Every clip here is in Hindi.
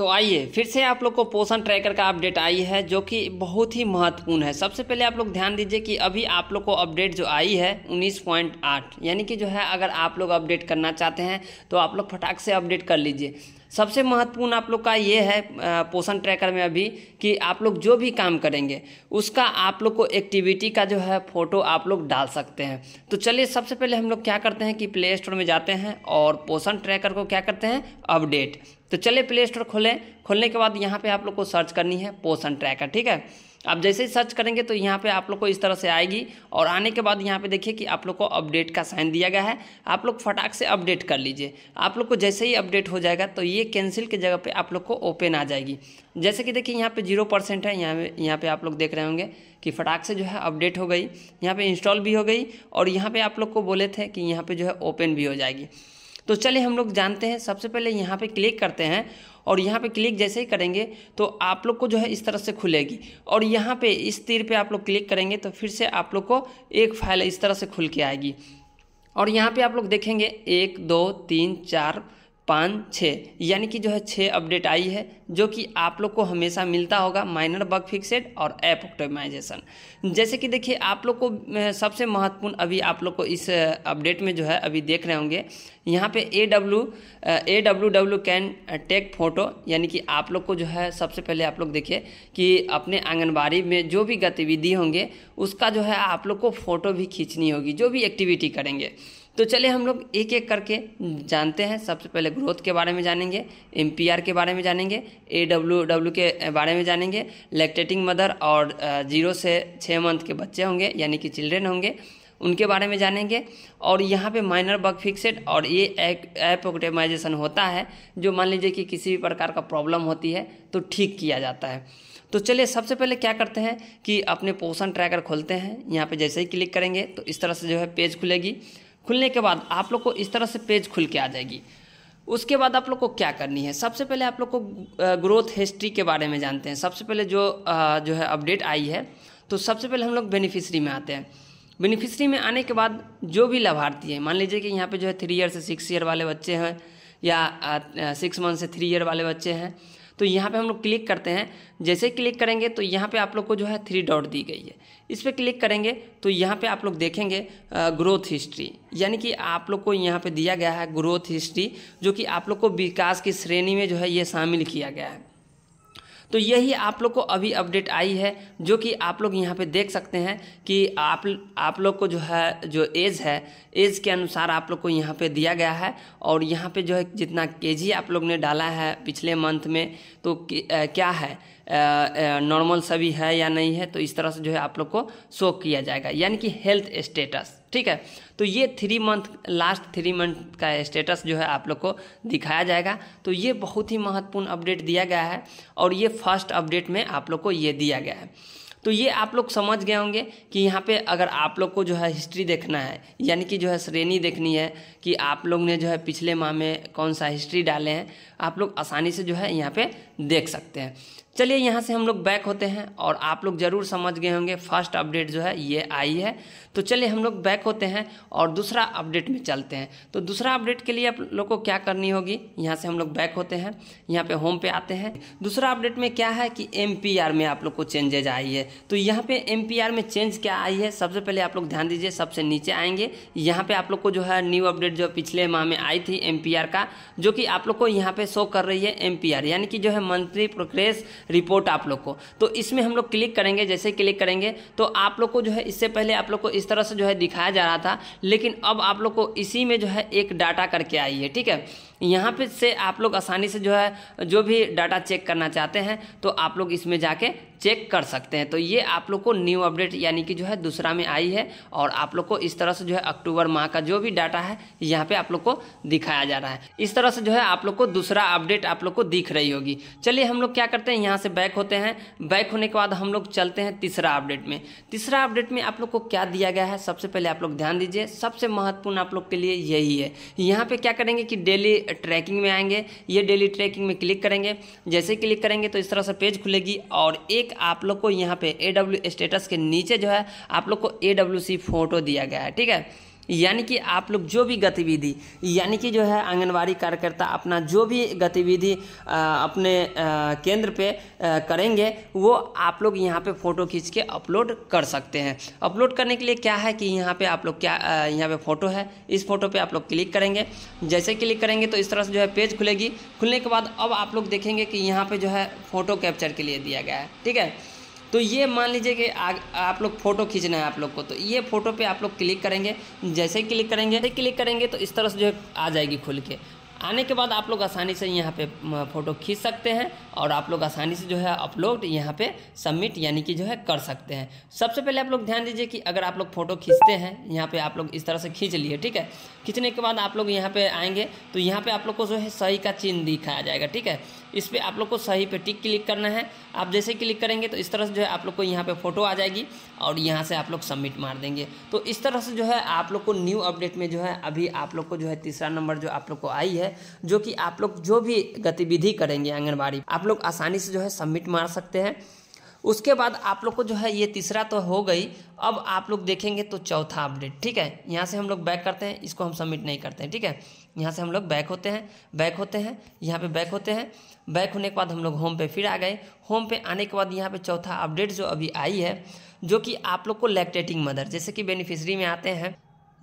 तो आइए फिर से आप लोग को पोषण ट्रैकर का अपडेट आई है जो कि बहुत ही महत्वपूर्ण है सबसे पहले आप लोग ध्यान दीजिए कि अभी आप लोग को अपडेट जो आई है 19.8 यानी कि जो है अगर आप लोग अपडेट करना चाहते हैं तो आप लोग फटाक से अपडेट कर लीजिए सबसे महत्वपूर्ण आप लोग का ये है पोषण ट्रैकर में अभी कि आप लोग जो भी काम करेंगे उसका आप लोग को एक्टिविटी का जो है फोटो आप लोग डाल सकते हैं तो चलिए सबसे पहले हम लोग क्या करते हैं कि प्ले स्टोर में जाते हैं और पोषण ट्रैकर को क्या करते हैं अपडेट तो चलिए प्ले स्टोर खोलें खोलने के बाद यहाँ पर आप लोग को सर्च करनी है पोषण ट्रैकर ठीक है आप जैसे ही सर्च करेंगे तो यहाँ पे आप लोग को इस तरह से आएगी और आने के बाद यहाँ पे देखिए कि आप लोग को अपडेट का साइन दिया गया है आप लोग फटाक से अपडेट कर लीजिए आप लोग को जैसे ही अपडेट हो जाएगा तो ये कैंसिल के जगह पे आप लोग को ओपन आ जाएगी जैसे कि देखिए यहाँ पे जीरो परसेंट है यहाँ पे यहाँ पर आप लोग देख रहे होंगे कि फटाक से जो है अपडेट हो गई यहाँ पर इंस्टॉल भी हो गई और यहाँ पर आप लोग को बोले थे कि यहाँ पर जो है ओपन भी हो जाएगी तो चलिए हम लोग जानते हैं सबसे पहले यहाँ पे क्लिक करते हैं और यहाँ पे क्लिक जैसे ही करेंगे तो आप लोग को जो है इस तरह से खुलेगी और यहाँ पे इस तीर पे आप लोग क्लिक करेंगे तो फिर से आप लोग को एक फाइल इस तरह से खुल के आएगी और यहाँ पे आप लोग देखेंगे एक दो तीन चार पाँच छः यानी कि जो है छः अपडेट आई है जो कि आप लोग को हमेशा मिलता होगा माइनर बग फिक्सेड और ऐप ऑप्टोमाइजेशन जैसे कि देखिए आप लोग को सबसे महत्वपूर्ण अभी आप लोग को इस अपडेट में जो है अभी देख रहे होंगे यहाँ पे A W A W W can take photo यानी कि आप लोग को जो है सबसे पहले आप लोग देखिए कि अपने आंगनबाड़ी में जो भी गतिविधि होंगे उसका जो है आप लोग को फ़ोटो भी खींचनी होगी जो भी एक्टिविटी करेंगे तो चलिए हम लोग एक एक करके जानते हैं सबसे पहले ग्रोथ के बारे में जानेंगे एम के बारे में जानेंगे ए डब्ल्यू के बारे में जानेंगे लैक्टेटिंग मदर और जीरो से छः मंथ के बच्चे होंगे यानी कि चिल्ड्रेन होंगे उनके बारे में जानेंगे और यहाँ पे माइनर बग फिक्सेड और ये ऐप ऑप्टिमाइजेशन होता है जो मान लीजिए कि किसी भी प्रकार का प्रॉब्लम होती है तो ठीक किया जाता है तो चलिए सबसे पहले क्या करते हैं कि अपने पोषण ट्रैकर खोलते हैं यहाँ पे जैसे ही क्लिक करेंगे तो इस तरह से जो है पेज खुलेगी खुलने के बाद आप लोग को इस तरह से पेज खुल के आ जाएगी उसके बाद आप लोग को क्या करनी है सबसे पहले आप लोग को ग्रोथ हिस्ट्री के बारे में जानते हैं सबसे पहले जो जो है अपडेट आई है तो सबसे पहले हम लोग बेनिफिशरी में आते हैं बेनिफिशरी में आने के बाद जो भी लाभार्थी है मान लीजिए कि यहाँ पे जो है थ्री ईयर से सिक्स ईयर वाले बच्चे हैं या सिक्स मंथ से थ्री ईयर वाले बच्चे हैं तो यहाँ पे हम लोग क्लिक करते हैं जैसे क्लिक करेंगे तो यहाँ पे आप लोग को जो है थ्री डॉट दी गई है इस पर क्लिक करेंगे तो यहाँ पे आप लोग देखेंगे ग्रोथ हिस्ट्री यानी कि आप लोग को यहाँ पे दिया गया है ग्रोथ हिस्ट्री जो कि आप लोग को विकास की श्रेणी में जो है ये शामिल किया गया है तो यही आप लोग को अभी अपडेट आई है जो कि आप लोग यहाँ पे देख सकते हैं कि आप आप लोग को जो है जो एज है एज के अनुसार आप लोग को यहाँ पे दिया गया है और यहाँ पे जो है जितना केजी आप लोग ने डाला है पिछले मंथ में तो क्या है नॉर्मल सभी है या नहीं है तो इस तरह से जो है आप लोग को शो किया जाएगा यानी कि हेल्थ स्टेटस ठीक है तो ये three month last three month का स्टेटस जो है आप लोग को दिखाया जाएगा तो ये बहुत ही महत्वपूर्ण अपडेट दिया गया है और ये फर्स्ट अपडेट में आप लोग को ये दिया गया है तो ये आप लोग समझ गए होंगे कि यहाँ पे अगर आप लोग को जो है हिस्ट्री देखना है यानी कि जो है श्रेणी देखनी है कि आप लोग ने जो है पिछले माह में कौन सा हिस्ट्री डाले हैं आप लोग आसानी से जो है यहाँ पे देख सकते हैं चलिए यहाँ से हम लोग बैक होते हैं और आप लोग जरूर समझ गए होंगे फर्स्ट अपडेट जो है ये आई है तो चलिए हम लोग बैक होते हैं और दूसरा अपडेट में चलते हैं तो दूसरा अपडेट के लिए आप लोग को क्या करनी होगी यहाँ से हम लोग बैक होते हैं यहाँ पे होम पे आते हैं दूसरा अपडेट में क्या है कि एम में आप लोग को चेंजेज आई है तो यहाँ पर एम में चेंज क्या आई है सबसे पहले आप लोग ध्यान दीजिए सबसे नीचे आएंगे यहाँ पर आप लोग को जो है न्यू अपडेट जो पिछले माह में आई थी एम का जो कि आप लोग को यहाँ पर शो कर रही है एम यानी कि जो है मंथली प्रोग्रेस रिपोर्ट आप लोग को तो इसमें हम लोग क्लिक करेंगे जैसे क्लिक करेंगे तो आप लोग को जो है इससे पहले आप लोग को इस तरह से जो है दिखाया जा रहा था लेकिन अब आप लोग को इसी में जो है एक डाटा करके आई है ठीक है यहाँ पे से आप लोग आसानी से जो है जो भी डाटा चेक करना चाहते हैं तो आप लोग इसमें जाके चेक कर सकते हैं तो ये आप लोग को न्यू अपडेट यानी कि जो है दूसरा में आई है और आप लोग को इस तरह से जो है अक्टूबर माह का जो भी डाटा है यहाँ पे आप लोग को दिखाया जा रहा है इस तरह से जो है आप लोग को दूसरा अपडेट आप लोग को दिख रही होगी चलिए हम लोग क्या करते हैं यहाँ से बैक होते हैं बैक होने के बाद हम लोग चलते हैं तीसरा अपडेट में तीसरा अपडेट में आप लोग को क्या दिया गया है सबसे पहले आप लोग ध्यान दीजिए सबसे महत्वपूर्ण आप लोग के लिए यही है यहाँ पर क्या करेंगे कि डेली ट्रैकिंग में आएंगे ये डेली ट्रैकिंग में क्लिक करेंगे जैसे क्लिक करेंगे तो इस तरह से पेज खुलेगी और एक आप लोग को यहाँ पे ए डब्ल्यू स्टेटस के नीचे जो है आप लोग को ए डब्ल्यू सी फोटो दिया गया है ठीक है यानी कि आप लोग जो भी गतिविधि यानी कि जो है आंगनवाड़ी कार्यकर्ता अपना जो भी गतिविधि अपने केंद्र पे करेंगे वो आप लोग यहाँ पे फ़ोटो खींच के अपलोड कर सकते हैं अपलोड करने के लिए क्या है कि यहाँ पे आप लोग क्या यहाँ पे फ़ोटो है इस फोटो पे आप लोग क्लिक करेंगे जैसे क्लिक करेंगे तो इस तरह से जो है पेज खुलेगी खुलने के बाद अब आप लोग देखेंगे कि यहाँ पर जो है फ़ोटो कैप्चर के लिए दिया गया है ठीक है तो ये मान लीजिए कि आ, आप लोग फोटो खींचना है आप लोग को तो ये फोटो पे आप लोग क्लिक करेंगे जैसे ही क्लिक करेंगे जैसे क्लिक करेंगे तो इस तरह से जो है आ जाएगी खुल के आने के बाद आप लोग आसानी से यहाँ पे फ़ोटो खींच सकते हैं और आप लोग आसानी से जो है अपलोड यहाँ पे सबमिट यानी कि जो है कर सकते हैं सबसे पहले आप लोग ध्यान दीजिए कि अगर आप लोग फ़ोटो खींचते हैं यहाँ पे आप लोग इस तरह से खींच लिए ठीक है खींचने के बाद आप लोग यहाँ पे आएंगे तो यहाँ पे आप लोग को जो है सही का चिन्ह दिखाया जाएगा ठीक है इस पर आप लोग को सही पे टिक क्लिक करना है आप जैसे क्लिक करेंगे तो इस तरह से जो है आप लोग को यहाँ पे फोटो आ जाएगी और यहाँ से आप लोग सबमिट मार देंगे तो इस तरह से जो है आप लोग को न्यू अपडेट में जो है अभी आप लोग को जो है तीसरा नंबर जो आप लोग को आई है जो कि आप लोग जो भी गतिविधि करेंगे आंगनबाड़ी आप लोग आसानी से जो है सबमिट मार सकते हैं उसके बाद आप लोग को जो है ये तीसरा तो हो गई अब आप लोग देखेंगे तो चौथा अपडेट ठीक है यहाँ से हम लोग बैक करते हैं इसको हम सबमिट नहीं करते हैं ठीक है यहाँ से हम लोग बैक होते हैं बैक होते हैं यहाँ पे बैक होते हैं बैक होने के बाद हम लोग होम पे फिर आ गए होम पे आने के बाद यहाँ पे चौथा अपडेट जो अभी आई है जो कि आप लोग को लैक्टेटिंग मदर जैसे कि बेनिफिशरी में आते हैं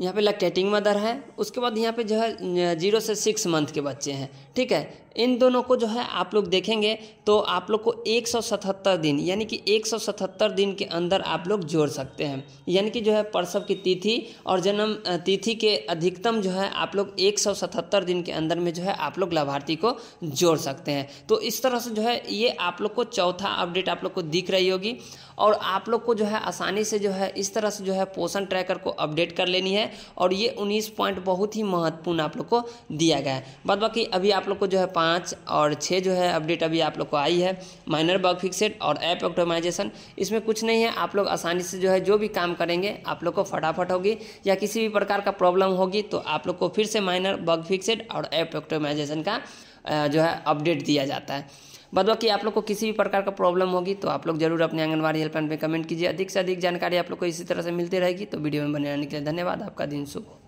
यहाँ पे लैक्टेटिंग मदर है उसके बाद यहाँ पे जो है जीरो से सिक्स मंथ के बच्चे हैं ठीक है इन दोनों को जो है आप लोग देखेंगे तो आप लोग को 177 दिन यानी कि 177 दिन के अंदर आप लोग जोड़ सकते हैं यानी कि जो है प्रसव की तिथि और जन्म तिथि के अधिकतम जो है आप लोग 177 दिन के अंदर में जो है आप लोग लाभार्थी को जोड़ सकते हैं तो इस तरह से जो है ये आप लोग को चौथा अपडेट आप लोग को दिख रही होगी और आप लोग को जो है आसानी से जो है इस तरह से जो है पोषण ट्रैकर को अपडेट कर लेनी है और ये उन्नीस पॉइंट बहुत ही महत्वपूर्ण आप लोग को दिया गया है बाद बाकी अभी आप लोग को जो है पाँच और छः जो है अपडेट अभी आप लोग को आई है माइनर बग फिक्सेड और ऐप ऑक्टोमाइजेशन इसमें कुछ नहीं है आप लोग आसानी से जो है जो भी काम करेंगे आप लोग को फटाफट होगी या किसी भी प्रकार का प्रॉब्लम होगी तो आप लोग को फिर से माइनर बग फिक्सेड और ऐप ऑक्टोमाइजेशन का जो है अपडेट दिया जाता है बाद बाकी आप लोग को किसी भी प्रकार का प्रॉब्लम होगी तो आप लोग जरूर अपने आंगनबाड़ी हेल्पलाइन पर कमेंट कीजिए अधिक से अधिक जानकारी आप लोग को इसी तरह से मिलती रहेगी तो वीडियो में बने रहने के लिए धन्यवाद आपका दिन शुभ हो